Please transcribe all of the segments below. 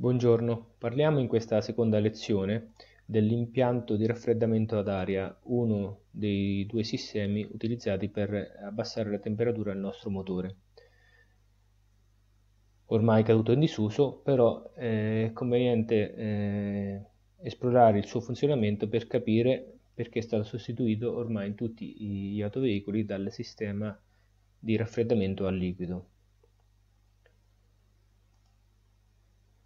Buongiorno, parliamo in questa seconda lezione dell'impianto di raffreddamento ad aria, uno dei due sistemi utilizzati per abbassare la temperatura del nostro motore. Ormai caduto in disuso, però eh, è conveniente eh, esplorare il suo funzionamento per capire perché è stato sostituito ormai in tutti gli autoveicoli dal sistema di raffreddamento a liquido.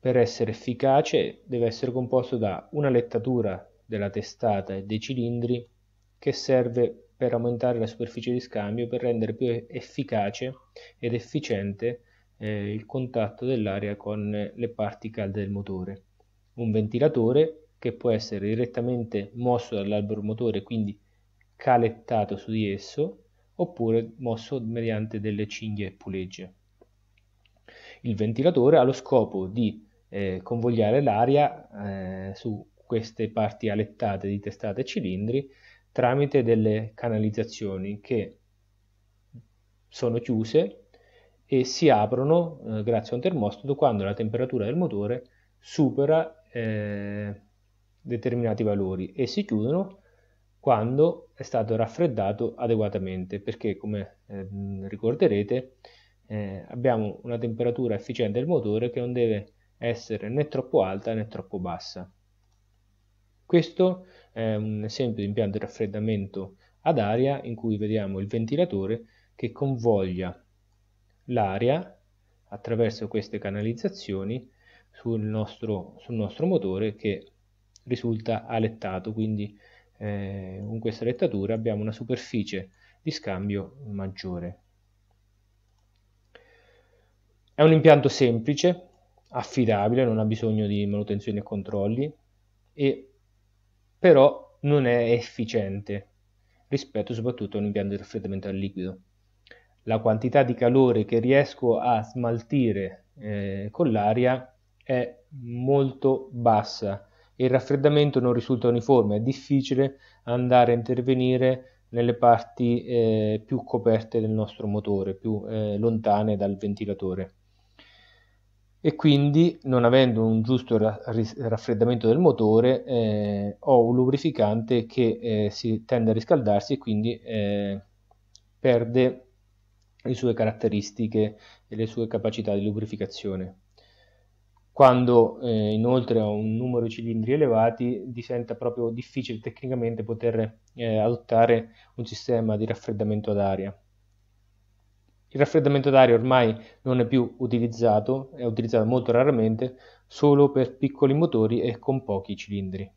per essere efficace deve essere composto da una lettatura della testata e dei cilindri che serve per aumentare la superficie di scambio per rendere più efficace ed efficiente eh, il contatto dell'aria con le parti calde del motore. Un ventilatore che può essere direttamente mosso dall'albero motore, quindi calettato su di esso, oppure mosso mediante delle cinghie e pulegge. Il ventilatore ha lo scopo di eh, convogliare l'aria eh, su queste parti alettate di testate e cilindri tramite delle canalizzazioni che sono chiuse e si aprono eh, grazie a un termostato quando la temperatura del motore supera eh, determinati valori e si chiudono quando è stato raffreddato adeguatamente perché come eh, ricorderete eh, abbiamo una temperatura efficiente del motore che non deve essere né troppo alta né troppo bassa. Questo è un esempio di impianto di raffreddamento ad aria in cui vediamo il ventilatore che convoglia l'aria attraverso queste canalizzazioni sul nostro, sul nostro motore che risulta alettato, quindi eh, con questa alettatura abbiamo una superficie di scambio maggiore. È un impianto semplice, affidabile, non ha bisogno di manutenzione e controlli, e però non è efficiente rispetto soprattutto a un impianto di raffreddamento a liquido. La quantità di calore che riesco a smaltire eh, con l'aria è molto bassa e il raffreddamento non risulta uniforme, è difficile andare a intervenire nelle parti eh, più coperte del nostro motore, più eh, lontane dal ventilatore e quindi non avendo un giusto ra- raffreddamento del motore eh, ho un lubrificante che eh, si tende a riscaldarsi e quindi eh, perde le sue caratteristiche e le sue capacità di lubrificazione. Quando eh, inoltre ho un numero di cilindri elevati diventa proprio difficile tecnicamente poter eh, adottare un sistema di raffreddamento ad aria il raffreddamento d'aria ormai non è più utilizzato, è utilizzato molto raramente, solo per piccoli motori e con pochi cilindri.